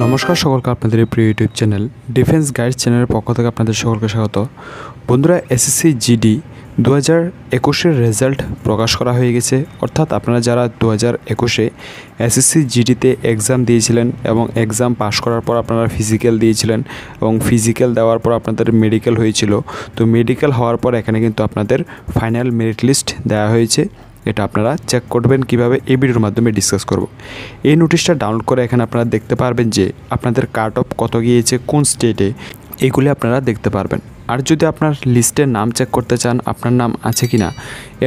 নমস্কার সকলকে আপনাদের প্রিয় ইউটিউব চ্যানেল ডিফেন্স গাইড চ্যানেলের পক্ষ থেকে আপনাদের সকলকে স্বাগত বন্ধুরা এসএসসি জিডি দু হাজার একুশের রেজাল্ট প্রকাশ করা হয়ে গেছে অর্থাৎ আপনারা যারা দু হাজার একুশে এসএসসি জিডিতে এক্সাম দিয়েছিলেন এবং এক্সাম পাশ করার পর আপনারা ফিজিক্যাল দিয়েছিলেন এবং ফিজিক্যাল দেওয়ার পর আপনাদের মেডিকেল হয়েছিল তো মেডিকেল হওয়ার পর এখানে কিন্তু আপনাদের ফাইনাল মেরিট লিস্ট দেওয়া হয়েছে এটা আপনারা চেক করবেন কিভাবে এই ভিডিওর মাধ্যমে ডিসকাস করব। এই নোটিশটা ডাউনলোড করে এখানে আপনারা দেখতে পারবেন যে আপনাদের কাট অফ কত গিয়েছে কোন স্টেটে এগুলি আপনারা দেখতে পারবেন আর যদি আপনার লিস্টের নাম চেক করতে চান আপনার নাম আছে কি না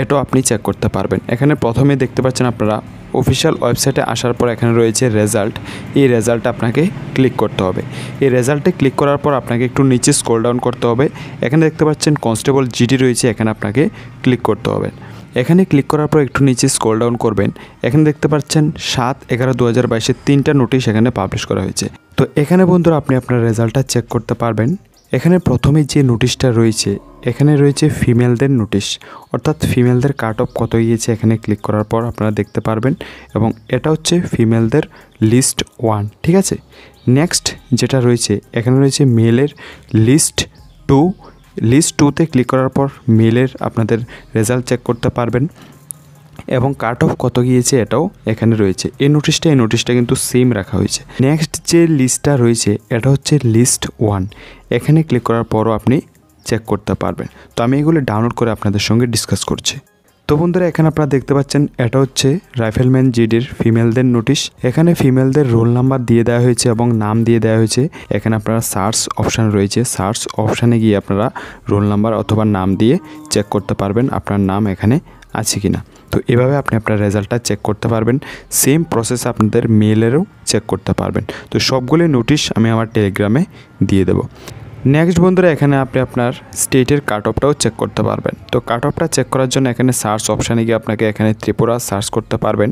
এটাও আপনি চেক করতে পারবেন এখানে প্রথমে দেখতে পাচ্ছেন আপনারা অফিসিয়াল ওয়েবসাইটে আসার পর এখানে রয়েছে রেজাল্ট এই রেজাল্ট আপনাকে ক্লিক করতে হবে এই রেজাল্টে ক্লিক করার পর আপনাকে একটু নিচে স্ক্রল ডাউন করতে হবে এখানে দেখতে পাচ্ছেন কনস্টেবল জিডি রয়েছে এখানে আপনাকে ক্লিক করতে হবে এখানে ক্লিক করার পর একটু নিচে স্ক্রল ডাউন করবেন এখানে দেখতে পাচ্ছেন সাত এগারো দু হাজার বাইশের তিনটা নোটিশ এখানে পাবলিশ করা হয়েছে তো এখানে বন্ধুরা আপনি আপনার রেজাল্টটা চেক করতে পারবেন এখানে প্রথমে যে নোটিশটা রয়েছে এখানে রয়েছে ফিমেলদের নোটিশ অর্থাৎ ফিমেলদের কাট অফ কত গিয়েছে এখানে ক্লিক করার পর আপনারা দেখতে পারবেন এবং এটা হচ্ছে ফিমেলদের লিস্ট ওয়ান ঠিক আছে নেক্সট যেটা রয়েছে এখানে রয়েছে মেলের লিস্ট টু লিস্ট টুতে ক্লিক করার পর মেলের আপনাদের রেজাল্ট চেক করতে পারবেন এবং কাট অফ কত গিয়েছে এটাও এখানে রয়েছে এই নোটিশটা এই নোটিশটা কিন্তু সেম রাখা হয়েছে নেক্সট যে লিস্টটা রয়েছে এটা হচ্ছে লিস্ট ওয়ান এখানে ক্লিক করার পরও আপনি চেক করতে পারবেন তো আমি এগুলো ডাউনলোড করে আপনাদের সঙ্গে ডিসকাস করছি তো বন্ধুরা এখানে আপনারা দেখতে পাচ্ছেন এটা হচ্ছে রাইফেলম্যান জিডির ফিমেলদের নোটিশ এখানে ফিমেলদের রোল নাম্বার দিয়ে দেওয়া হয়েছে এবং নাম দিয়ে দেওয়া হয়েছে এখানে আপনারা সার্চ অপশান রয়েছে সার্চ অপশানে গিয়ে আপনারা রোল নাম্বার অথবা নাম দিয়ে চেক করতে পারবেন আপনার নাম এখানে আছে কি না তো এভাবে আপনি আপনার রেজাল্টটা চেক করতে পারবেন সেম প্রসেস আপনাদের মেলেরও চেক করতে পারবেন তো সবগুলোই নোটিশ আমি আমার টেলিগ্রামে দিয়ে দেবো নেক্সট বন্ধুরা এখানে আপনি আপনার স্টেটের কাট অফটাও চেক করতে পারবেন তো কাট অফটা চেক করার জন্য এখানে সার্চ অপশানে গিয়ে আপনাকে এখানে ত্রিপুরা সার্চ করতে পারবেন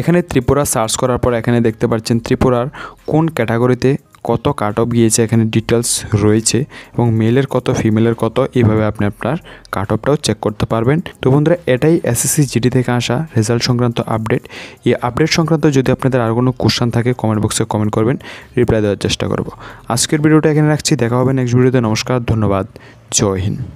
এখানে ত্রিপুরা সার্চ করার পর এখানে দেখতে পাচ্ছেন ত্রিপুরার কোন ক্যাটাগরিতে কত কাট অফ গিয়েছে এখানে ডিটেলস রয়েছে এবং মেলের কত ফিমেলের কত এইভাবে আপনি আপনার কাট অফটাও চেক করতে পারবেন তো বন্ধুরা এটাই এসএসসি জিডি থেকে আসা রেজাল্ট সংক্রান্ত আপডেট এই আপডেট সংক্রান্ত যদি আপনাদের আর কোনো কোশ্চান থাকে কমেন্ট বক্সে কমেন্ট করবেন রিপ্লাই দেওয়ার চেষ্টা করব আজকের ভিডিওটা এখানে রাখছি দেখা হবে নেক্সট ভিডিওতে নমস্কার ধন্যবাদ জয় হিন্দ